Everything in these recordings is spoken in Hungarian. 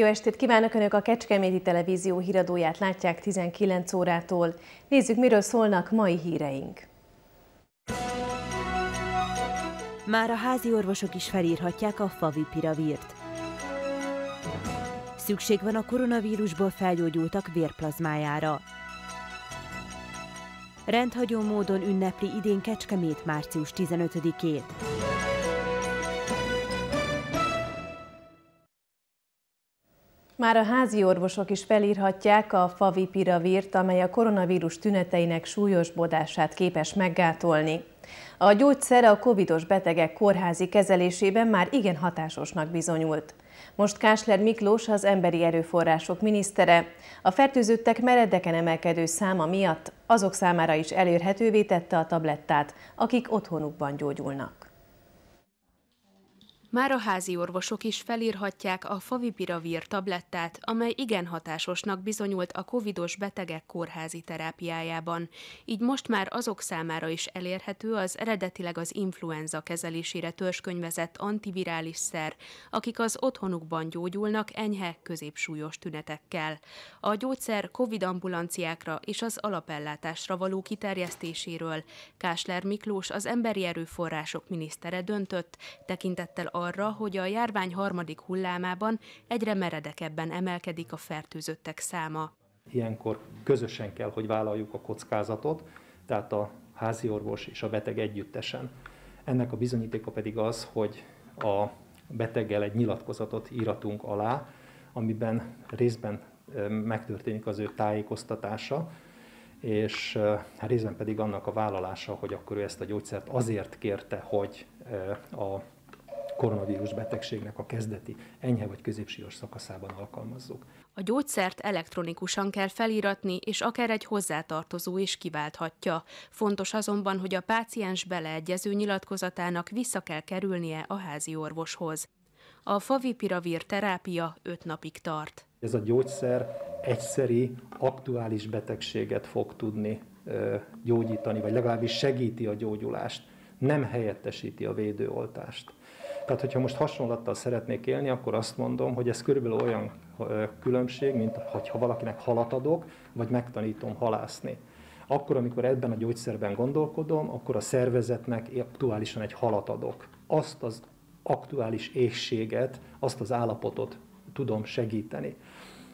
Jó estét kívánok! Önök a Kecskeméti Televízió híradóját látják 19 órától. Nézzük, miről szólnak mai híreink. Már a házi orvosok is felírhatják a favipiravírt. Szükség van a koronavírusból felgyógyultak vérplazmájára. Rendhagyó módon ünnepli idén Kecskemét március 15-ét. Már a házi orvosok is felírhatják a favipiravírt, amely a koronavírus tüneteinek súlyosbodását képes meggátolni. A gyógyszer a covidos betegek kórházi kezelésében már igen hatásosnak bizonyult. Most Kásler Miklós az emberi erőforrások minisztere. A fertőzöttek meredeken emelkedő száma miatt azok számára is elérhetővé tette a tablettát, akik otthonukban gyógyulnak. Már a házi orvosok is felírhatják a favipiravir tablettát, amely igen hatásosnak bizonyult a covidos betegek kórházi terápiájában, így most már azok számára is elérhető az eredetileg az influenza kezelésére törskönyvezett antivirális szer, akik az otthonukban gyógyulnak enyhe, középsúlyos tünetekkel. A gyógyszer covid ambulanciákra és az alapellátásra való kiterjesztéséről Kásler Miklós az Emberi Erőforrások minisztere döntött, tekintettel arra, hogy a járvány harmadik hullámában egyre meredekebben emelkedik a fertőzöttek száma. Ilyenkor közösen kell, hogy vállaljuk a kockázatot, tehát a házi orvos és a beteg együttesen. Ennek a bizonyítéka pedig az, hogy a beteggel egy nyilatkozatot íratunk alá, amiben részben megtörténik az ő tájékoztatása, és hát részben pedig annak a vállalása, hogy akkor ő ezt a gyógyszert azért kérte, hogy a koronavírus betegségnek a kezdeti enyhe vagy középsíros szakaszában alkalmazzuk. A gyógyszert elektronikusan kell feliratni, és akár egy hozzátartozó is kiválthatja. Fontos azonban, hogy a páciens beleegyező nyilatkozatának vissza kell kerülnie a házi orvoshoz. A favipiravir terápia 5 napig tart. Ez a gyógyszer egyszeri, aktuális betegséget fog tudni gyógyítani, vagy legalábbis segíti a gyógyulást, nem helyettesíti a védőoltást. Tehát, hogyha most hasonlattal szeretnék élni, akkor azt mondom, hogy ez körülbelül olyan különbség, mint ha valakinek halat adok, vagy megtanítom halászni. Akkor, amikor ebben a gyógyszerben gondolkodom, akkor a szervezetnek aktuálisan egy halat adok. Azt az aktuális éhséget, azt az állapotot tudom segíteni.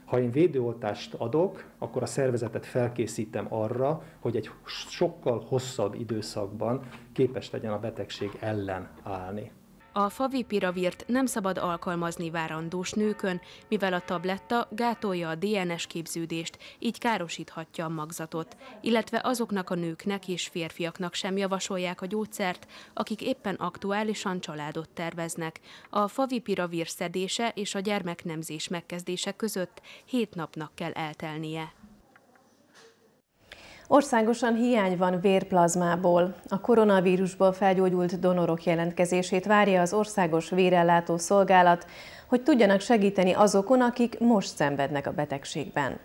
Ha én védőoltást adok, akkor a szervezetet felkészítem arra, hogy egy sokkal hosszabb időszakban képes legyen a betegség ellen állni. A favipiravirt nem szabad alkalmazni várandós nőkön, mivel a tabletta gátolja a DNS képződést, így károsíthatja a magzatot, illetve azoknak a nőknek és férfiaknak sem javasolják a gyógyszert, akik éppen aktuálisan családot terveznek. A favipiravir szedése és a gyermeknemzés megkezdése között 7 napnak kell eltelnie. Országosan hiány van vérplazmából. A koronavírusból felgyógyult donorok jelentkezését várja az Országos Vérellátó Szolgálat, hogy tudjanak segíteni azokon, akik most szenvednek a betegségben.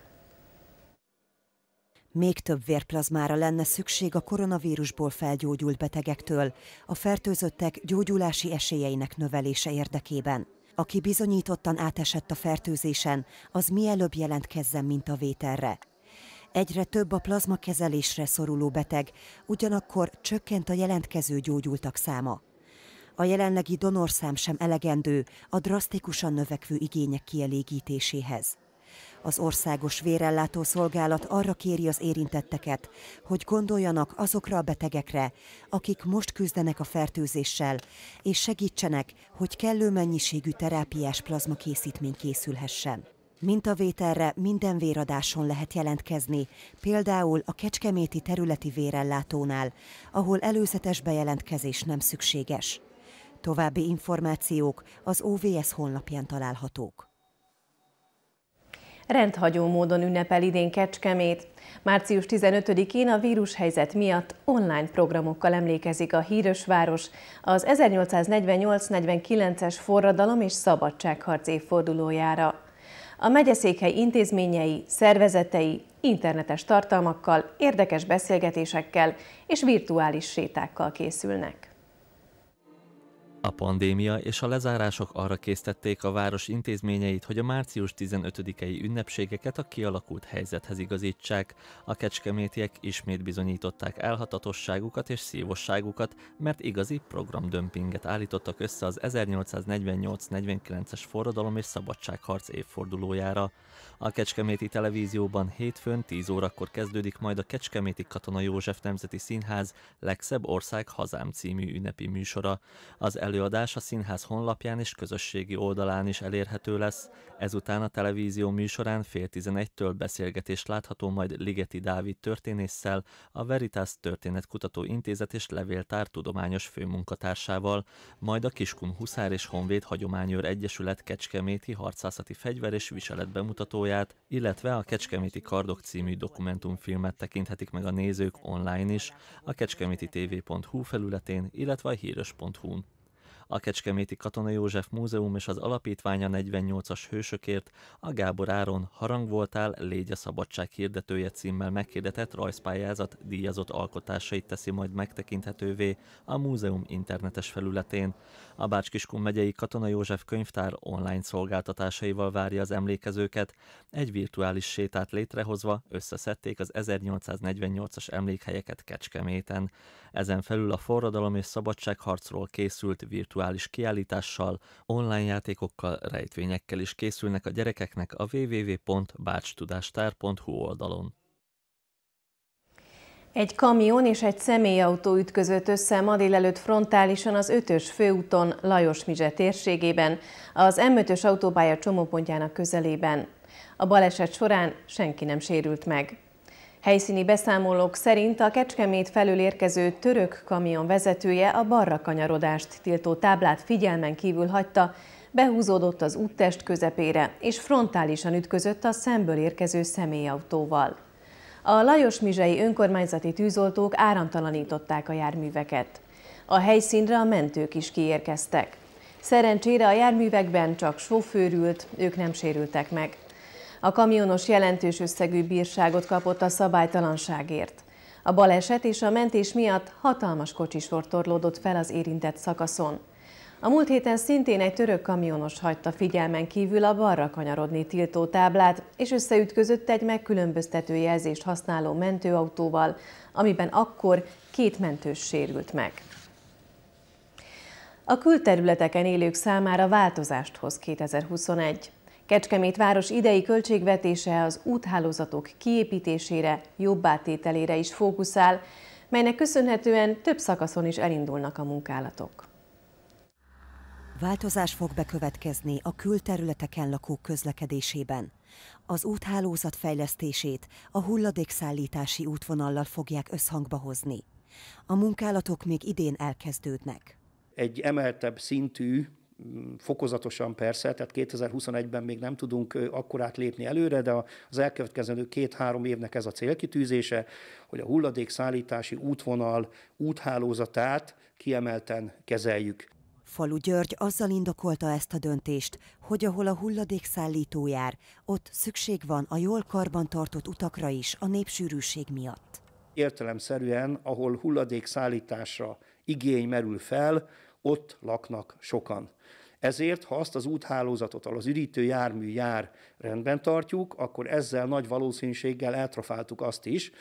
Még több vérplazmára lenne szükség a koronavírusból felgyógyult betegektől, a fertőzöttek gyógyulási esélyeinek növelése érdekében. Aki bizonyítottan átesett a fertőzésen, az mielőbb jelentkezzen, mint a vételre. Egyre több a plazma kezelésre szoruló beteg, ugyanakkor csökkent a jelentkező gyógyultak száma. A jelenlegi donorszám sem elegendő a drasztikusan növekvő igények kielégítéséhez. Az Országos Vérellátó Szolgálat arra kéri az érintetteket, hogy gondoljanak azokra a betegekre, akik most küzdenek a fertőzéssel, és segítsenek, hogy kellő mennyiségű terápiás plazma készítmény készülhessen. Mintavételre minden véradáson lehet jelentkezni, például a Kecskeméti területi vérellátónál, ahol előzetes bejelentkezés nem szükséges. További információk az OVS honlapján találhatók. Rendhagyó módon ünnepel idén Kecskemét. Március 15-én a vírushelyzet miatt online programokkal emlékezik a híres város az 1848-49-es forradalom és szabadságharc évfordulójára a megyeszékhely intézményei, szervezetei internetes tartalmakkal, érdekes beszélgetésekkel és virtuális sétákkal készülnek. A pandémia és a lezárások arra késztették a város intézményeit, hogy a március 15-i ünnepségeket a kialakult helyzethez igazítsák. A kecskemétiek ismét bizonyították elhatatosságukat és szívosságukat, mert igazi programdömpinget állítottak össze az 1848-49-es forradalom és szabadságharc évfordulójára. A Kecskeméti Televízióban hétfőn 10 órakor kezdődik majd a Kecskeméti Katona József Nemzeti Színház legszebb ország hazám című ünnepi műsora. Az előadás a színház honlapján és közösségi oldalán is elérhető lesz, ezután a televízió műsorán fél tizenegytől beszélgetés látható majd Ligeti Dávid történésszel, a Veritas Történetkutató Intézet és Levéltár tudományos főmunkatársával, majd a Kiskun Huszár és Honvéd Hagyományőr Egyesület Kecskeméti harcászati fegyver és viselet bemutatóját, illetve a Kecskeméti Kardok című dokumentumfilmet tekinthetik meg a nézők online is, a kecskeméti tv.hu felületén, illetve a híres.hu-n a Kecskeméti Katona József Múzeum és az Alapítványa 48-as hősökért a Gábor Áron Harang voltál, légy a szabadság hirdetője címmel meghirdetett rajzpályázat díjazott alkotásait teszi majd megtekinthetővé a múzeum internetes felületén. A Bácskiskun megyei Katona József könyvtár online szolgáltatásaival várja az emlékezőket. Egy virtuális sétát létrehozva összeszedték az 1848-as emlékhelyeket Kecskeméten. Ezen felül a forradalom és szabadságharcról készült virtuális virtuális kiállítással, online játékokkal, rejtvényekkel is készülnek a gyerekeknek a www.bácstudástár.hu oldalon. Egy kamion és egy személyautó ütközött össze ma délelőtt frontálisan az 5-ös főúton Lajos Mizse térségében, az M5-ös autópálya csomópontjának közelében. A baleset során senki nem sérült meg. Helyszíni beszámolók szerint a Kecskemét felül érkező török kamion vezetője a barra kanyarodást tiltó táblát figyelmen kívül hagyta, behúzódott az úttest közepére, és frontálisan ütközött a szemből érkező személyautóval. A Lajos Mizsei önkormányzati tűzoltók áramtalanították a járműveket. A helyszínre a mentők is kiérkeztek. Szerencsére a járművekben csak sofőr ült, ők nem sérültek meg. A kamionos jelentős összegű bírságot kapott a szabálytalanságért. A baleset és a mentés miatt hatalmas kocsisor torlódott fel az érintett szakaszon. A múlt héten szintén egy török kamionos hagyta figyelmen kívül a balra kanyarodni tiltó táblát, és összeütközött egy megkülönböztető jelzést használó mentőautóval, amiben akkor két mentős sérült meg. A külterületeken élők számára változást hoz 2021. Kecskemét város idei költségvetése az úthálózatok kiépítésére, jobbátételére is fókuszál, melynek köszönhetően több szakaszon is elindulnak a munkálatok. Változás fog bekövetkezni a külterületeken lakók közlekedésében. Az úthálózat fejlesztését a hulladékszállítási útvonallal fogják összhangba hozni. A munkálatok még idén elkezdődnek. Egy emeltebb szintű fokozatosan persze, tehát 2021-ben még nem tudunk akkorát lépni előre, de az elkövetkező két-három évnek ez a célkitűzése, hogy a hulladékszállítási útvonal úthálózatát kiemelten kezeljük. Falu György azzal indokolta ezt a döntést, hogy ahol a hulladékszállító jár, ott szükség van a jól karbantartott utakra is a népsűrűség miatt. Értelemszerűen, ahol hulladékszállításra igény merül fel, ott laknak sokan. Ezért, ha azt az úthálózatot, az üdítő jármű jár rendben tartjuk, akkor ezzel nagy valószínűséggel eltrafáltuk azt is,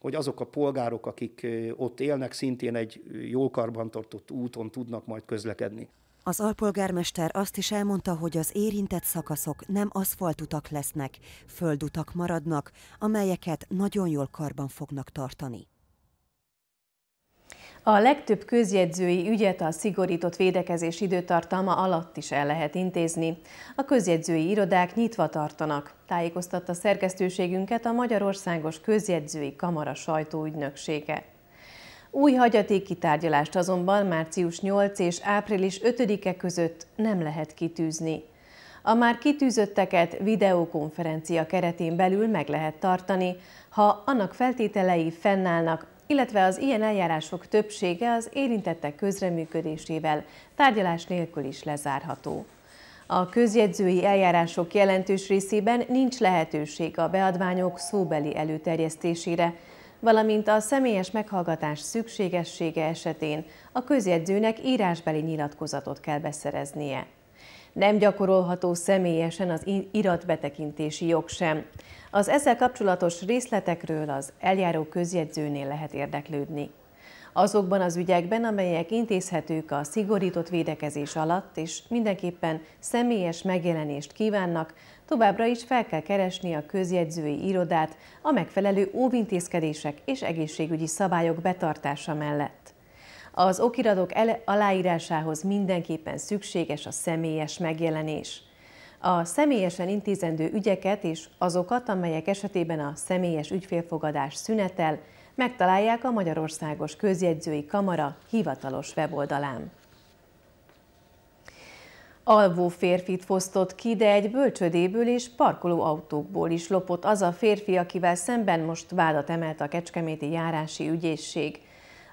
hogy azok a polgárok, akik ott élnek, szintén egy jól karbantartott úton tudnak majd közlekedni. Az alpolgármester azt is elmondta, hogy az érintett szakaszok nem aszfaltutak lesznek, földutak maradnak, amelyeket nagyon jól karban fognak tartani. A legtöbb közjegyzői ügyet a szigorított védekezés időtartalma alatt is el lehet intézni. A közjegyzői irodák nyitva tartanak, tájékoztatta szerkesztőségünket a Magyarországos Közjegyzői Kamara sajtóügynöksége. Új hagyatéki tárgyalást azonban március 8 és április 5-e között nem lehet kitűzni. A már kitűzötteket videokonferencia keretén belül meg lehet tartani, ha annak feltételei fennállnak illetve az ilyen eljárások többsége az érintettek közreműködésével tárgyalás nélkül is lezárható. A közjegyzői eljárások jelentős részében nincs lehetőség a beadványok szóbeli előterjesztésére, valamint a személyes meghallgatás szükségessége esetén a közjegyzőnek írásbeli nyilatkozatot kell beszereznie nem gyakorolható személyesen az iratbetekintési jog sem. Az ezzel kapcsolatos részletekről az eljáró közjegyzőnél lehet érdeklődni. Azokban az ügyekben, amelyek intézhetők a szigorított védekezés alatt, és mindenképpen személyes megjelenést kívánnak, továbbra is fel kell keresni a közjegyzői irodát a megfelelő óvintézkedések és egészségügyi szabályok betartása mellett. Az okiratok aláírásához mindenképpen szükséges a személyes megjelenés. A személyesen intézendő ügyeket és azokat, amelyek esetében a személyes ügyfélfogadás szünetel, megtalálják a Magyarországos Közjegyzői Kamara hivatalos weboldalán. Alvó férfit fosztott ki, de egy bölcsödéből és parkolóautókból is lopott az a férfi, akivel szemben most vádat emelt a Kecskeméti járási ügyészség.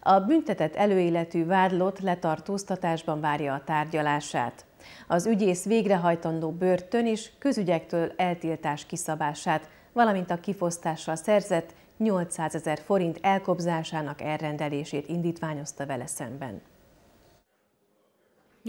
A büntetett előéletű vádlott letartóztatásban várja a tárgyalását. Az ügyész végrehajtandó börtön és közügyektől eltiltás kiszabását, valamint a kifosztással szerzett 800 ezer forint elkobzásának elrendelését indítványozta vele szemben.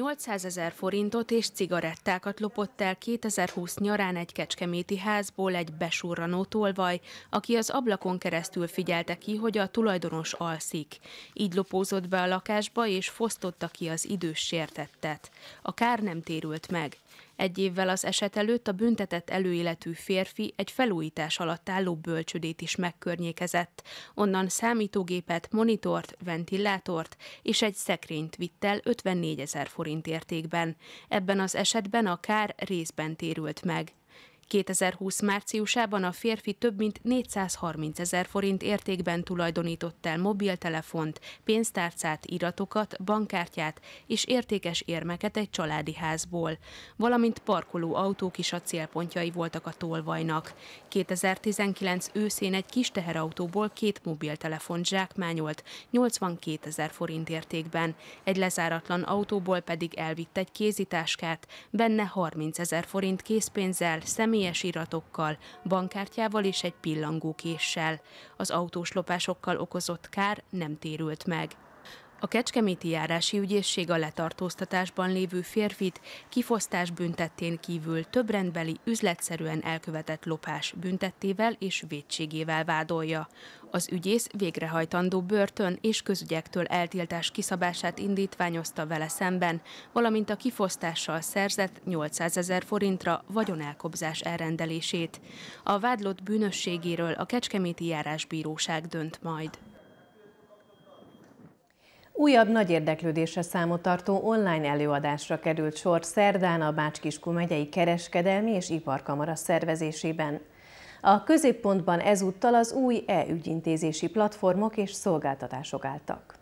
800 ezer forintot és cigarettákat lopott el 2020 nyarán egy kecskeméti házból egy besurranó tolvaj, aki az ablakon keresztül figyelte ki, hogy a tulajdonos alszik. Így lopózott be a lakásba és fosztotta ki az idős sértettet. A kár nem térült meg. Egy évvel az eset előtt a büntetett előéletű férfi egy felújítás alatt álló bölcsödét is megkörnyékezett. Onnan számítógépet, monitort, ventilátort és egy szekrényt vitt el 54 ezer forint értékben. Ebben az esetben a kár részben térült meg. 2020 márciusában a férfi több mint 430 ezer forint értékben tulajdonított el mobiltelefont, pénztárcát, iratokat, bankkártyát és értékes érmeket egy családi házból, valamint parkoló autók is a célpontjai voltak a tolvajnak. 2019 őszén egy kis teherautóból két mobiltelefont zsákmányolt, 82 ezer forint értékben, egy lezáratlan autóból pedig elvitt egy kézitáskát, benne 30 ezer forint készpénzzel, személy személyes iratokkal, bankkártyával és egy pillangókéssel. Az autós lopásokkal okozott kár nem térült meg. A Kecskeméti járási ügyészség a letartóztatásban lévő férfit kifosztás büntettén kívül több rendbeli üzletszerűen elkövetett lopás büntettével és védségével vádolja. Az ügyész végrehajtandó börtön és közügyektől eltiltás kiszabását indítványozta vele szemben, valamint a kifosztással szerzett 800 ezer forintra vagyonelkobzás elrendelését. A vádlott bűnösségéről a Kecskeméti járásbíróság dönt majd. Újabb nagy érdeklődésre számot tartó online előadásra került sor szerdán a Bácskiskú megyei kereskedelmi és iparkamara szervezésében. A középpontban ezúttal az új e-ügyintézési platformok és szolgáltatások álltak.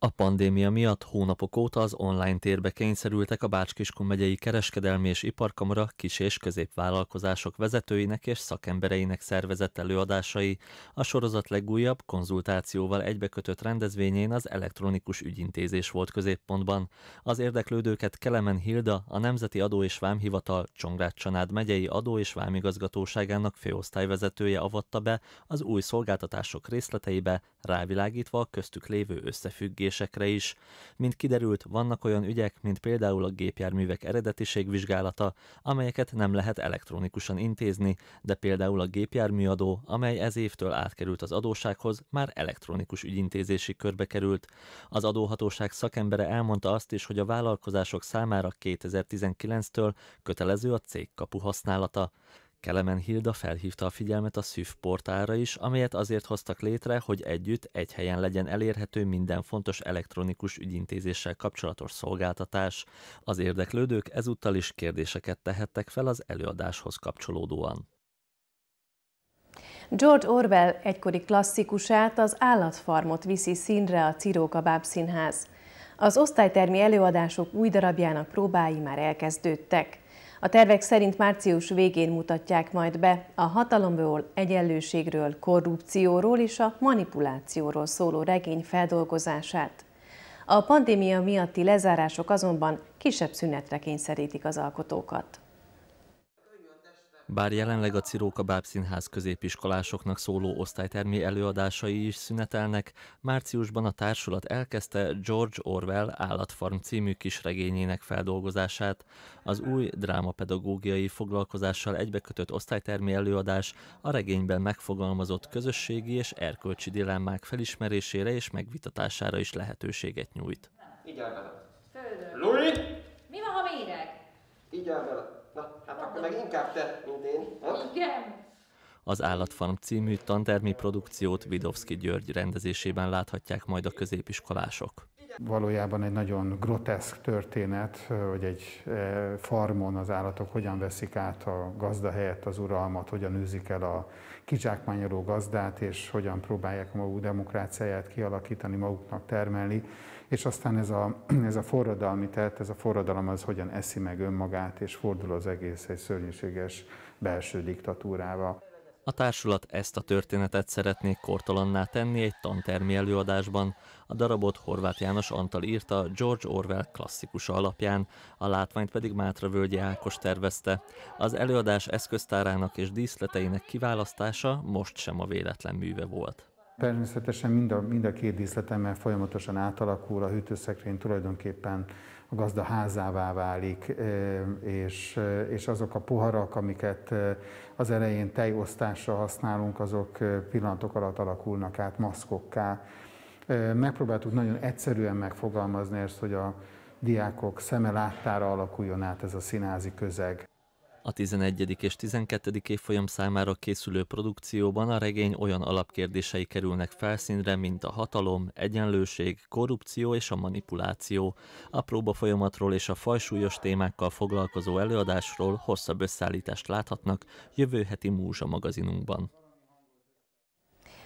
A pandémia miatt hónapok óta az online térbe kényszerültek a Bács-Kiskun megyei kereskedelmi és iparkamara kis- és középvállalkozások vezetőinek és szakembereinek szervezett előadásai. A sorozat legújabb, konzultációval egybekötött rendezvényén az elektronikus ügyintézés volt középpontban. Az érdeklődőket Kelemen Hilda, a Nemzeti Adó és Vámhivatal Csongrád Csanád megyei Adó és Vámigazgatóságának főosztályvezetője avatta be az új szolgáltatások részleteibe, rávilágítva a köztük lévő összefüggés összefüggésekre is. Mint kiderült, vannak olyan ügyek, mint például a gépjárművek eredetiség vizsgálata, amelyeket nem lehet elektronikusan intézni, de például a gépjárműadó, amely ez évtől átkerült az adósághoz, már elektronikus ügyintézési körbe került. Az adóhatóság szakembere elmondta azt is, hogy a vállalkozások számára 2019-től kötelező a cégkapu használata. Kelemen Hilda felhívta a figyelmet a SZÜV portálra is, amelyet azért hoztak létre, hogy együtt egy helyen legyen elérhető minden fontos elektronikus ügyintézéssel kapcsolatos szolgáltatás. Az érdeklődők ezúttal is kérdéseket tehettek fel az előadáshoz kapcsolódóan. George Orwell egykori klasszikusát, az állatfarmot viszi színre a Ciróka színház. Az osztálytermi előadások új darabjának próbái már elkezdődtek. A tervek szerint március végén mutatják majd be a hatalomról, egyenlőségről, korrupcióról és a manipulációról szóló regény feldolgozását. A pandémia miatti lezárások azonban kisebb szünetre kényszerítik az alkotókat. Bár jelenleg a Ciróka Bábszínház középiskolásoknak szóló osztálytermi előadásai is szünetelnek, márciusban a társulat elkezdte George Orwell Állatfarm című kisregényének feldolgozását. Az új drámapedagógiai foglalkozással egybekötött osztálytermi előadás a regényben megfogalmazott közösségi és erkölcsi dilemmák felismerésére és megvitatására is lehetőséget nyújt. Így Louis! Mi van, ha méreg? Így Na, hát akkor meg inkább te, mint én. Igen. Az Állatfarm című tantermi produkciót Vidovszki György rendezésében láthatják majd a középiskolások. Valójában egy nagyon groteszk történet, hogy egy e, farmon az állatok hogyan veszik át a gazda helyett az uralmat, hogyan űzik el a kizsákmányoló gazdát, és hogyan próbálják a maguk demokráciáját kialakítani, maguknak termelni és aztán ez a, ez a forradalmi tett, ez a forradalom az hogyan eszi meg önmagát, és fordul az egész egy szörnyűséges belső diktatúrába. A társulat ezt a történetet szeretné kortalanná tenni egy tantermi előadásban. A darabot Horváth János Antal írta George Orwell klasszikusa alapján, a látványt pedig Mátra Völgyi Ákos tervezte. Az előadás eszköztárának és díszleteinek kiválasztása most sem a véletlen műve volt. Természetesen mind a, mind a két díszletemmel folyamatosan átalakul, a hűtőszekrény tulajdonképpen a gazda házává válik, és, és azok a poharak, amiket az elején tejosztásra használunk, azok pillanatok alatt alakulnak át maszkokká. Megpróbáltuk nagyon egyszerűen megfogalmazni ezt, hogy a diákok szeme láttára alakuljon át ez a színházi közeg. A 11. és 12. évfolyam számára készülő produkcióban a regény olyan alapkérdései kerülnek felszínre, mint a hatalom, egyenlőség, korrupció és a manipuláció. A próba folyamatról és a fajsúlyos témákkal foglalkozó előadásról hosszabb összeállítást láthatnak jövő heti Múzsa magazinunkban.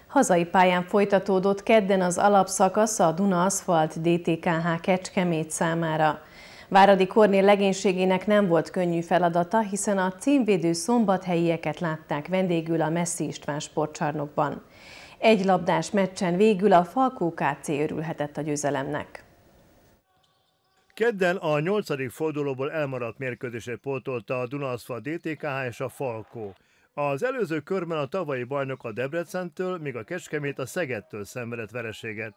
Hazai pályán folytatódott kedden az alapszakasz a Duna Aszfalt DTKH Kecskemét számára. Váradi Kornél legénységének nem volt könnyű feladata, hiszen a címvédő szombathelyieket látták vendégül a Messzi István sportcsarnokban. Egy labdás meccsen végül a Falkó KC örülhetett a győzelemnek. Kedden a nyolcadik fordulóból elmaradt mérkőzését pótolta a Dunaszfa DTKH és a Falkó. Az előző körben a tavalyi bajnok a Debrecentől, míg a Kecskemét a Szegedtől szenvedett vereséget.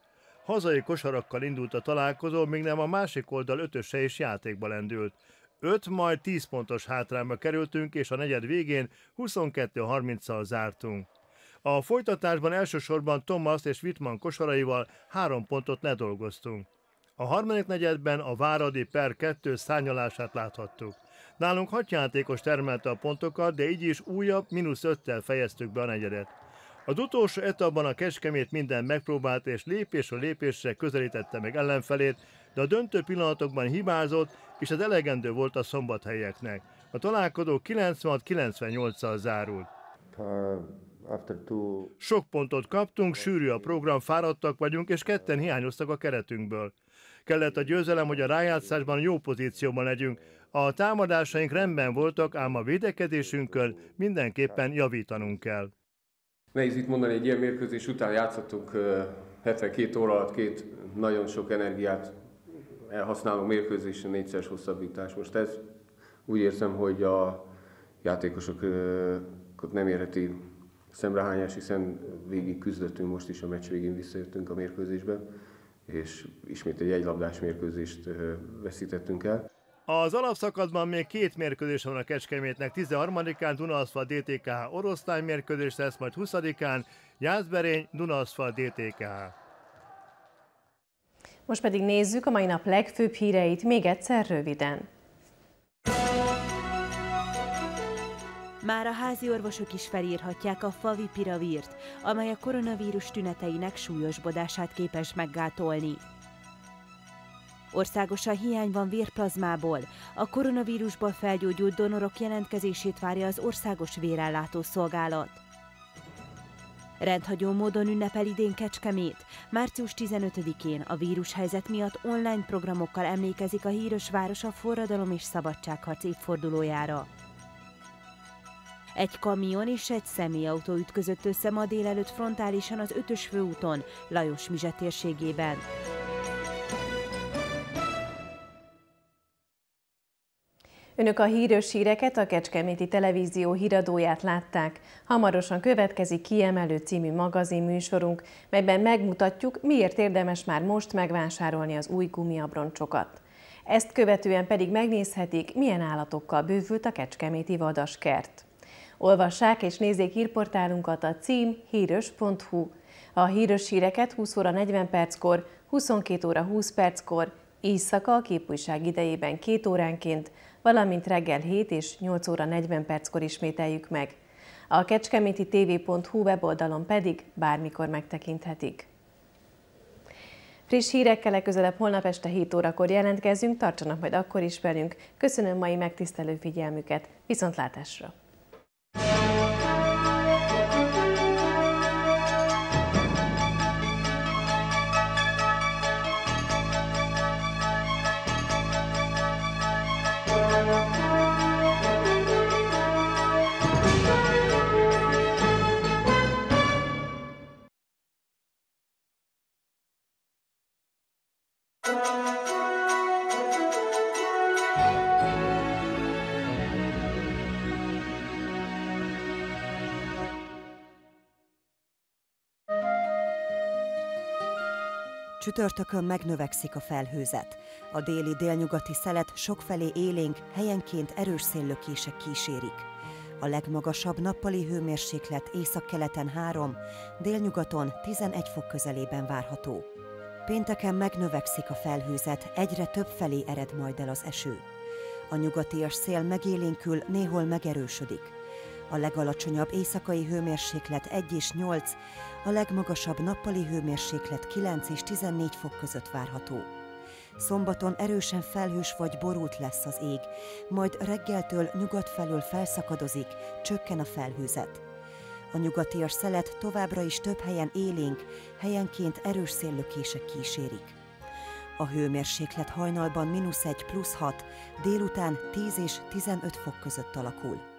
Hazai kosarakkal indult a találkozó, még nem a másik oldal ötöse is játékba lendült. 5, majd 10 pontos hátrányba kerültünk, és a negyed végén 22-30-szal zártunk. A folytatásban elsősorban Thomas és Wittmann kosaraival három pontot ledolgoztunk. A harmadik negyedben a Váradi per 2 szányalását láthattuk. Nálunk hat játékos termelte a pontokat, de így is újabb, mínusz öttel fejeztük be a negyedet. Az utolsó etapban a Kecskemét minden megpróbált és lépésről lépésre közelítette meg ellenfelét, de a döntő pillanatokban hibázott, és az elegendő volt a szombathelyeknek. A találkozó 96-98-szal zárult. Uh, Sok pontot kaptunk, sűrű a program, fáradtak vagyunk, és ketten hiányoztak a keretünkből. Kellett a győzelem, hogy a rájátszásban jó pozícióban legyünk. A támadásaink rendben voltak, ám a védekedésünkön mindenképpen javítanunk kell. Nehéz itt mondani, egy ilyen mérkőzés után játszottunk 72 óra alatt két nagyon sok energiát elhasználó mérkőzésen négyszeres hosszabbítás. Most ez úgy érzem, hogy a játékosokat nem érheti szemrehányás, hiszen végig küzdöttünk most is a meccs végén visszajöttünk a mérkőzésbe, és ismét egy egylabdás mérkőzést veszítettünk el. Az alapszakaszban még két mérkőzés van a Kecskemétnek, 13-án Dunaszfa DTK oroszlány mérkőzés lesz, majd 20-án Jászberény Dunaszfa DTK. Most pedig nézzük a mai nap legfőbb híreit még egyszer röviden. Már a házi orvosok is felírhatják a favipiravírt, amely a koronavírus tüneteinek súlyosbodását képes meggátolni. Országosan hiány van vérplazmából. A koronavírusból felgyógyult donorok jelentkezését várja az Országos Vérellátó Szolgálat. Rendhagyó módon ünnepel idén Kecskemét. Március 15-én a vírushelyzet miatt online programokkal emlékezik a híres város a forradalom és szabadságharc évfordulójára. Egy kamion és egy személyautó ütközött össze ma délelőtt frontálisan az Ötös főúton, Lajos Mizse térségében. Önök a hírös híreket a Kecskeméti Televízió híradóját látták. Hamarosan következik kiemelő című magazin műsorunk, melyben megmutatjuk, miért érdemes már most megvásárolni az új gumiabroncsokat. Ezt követően pedig megnézhetik, milyen állatokkal bővült a Kecskeméti Vadaskert. Olvassák és nézzék hírportálunkat a cím hírös.hu. A hírös híreket 20 óra 40 perckor, 22 óra 20 perckor, éjszaka a képújság idejében két óránként, valamint reggel 7 és 8 óra 40 perckor ismételjük meg. A kecskeméti tv.hu weboldalon pedig bármikor megtekinthetik. Friss hírekkel legközelebb holnap este 7 órakor jelentkezünk, tartsanak majd akkor is velünk. Köszönöm mai megtisztelő figyelmüket, viszontlátásra! Csütörtökön megnövekszik a felhőzet. A déli-délnyugati szelet sokfelé élénk, helyenként erős széllökések kísérik. A legmagasabb nappali hőmérséklet északkeleten 3, délnyugaton 11 fok közelében várható. Pénteken megnövekszik a felhőzet, egyre több felé ered majd el az eső. A nyugatias szél megélénkül, néhol megerősödik. A legalacsonyabb éjszakai hőmérséklet 1 és 8, a legmagasabb nappali hőmérséklet 9 és 14 fok között várható. Szombaton erősen felhős vagy borult lesz az ég, majd reggeltől nyugat felől felszakadozik, csökken a felhőzet. A nyugatias szelet továbbra is több helyen élénk, helyenként erős széllökések kísérik. A hőmérséklet hajnalban mínusz 1 plusz 6, délután 10 és 15 fok között alakul.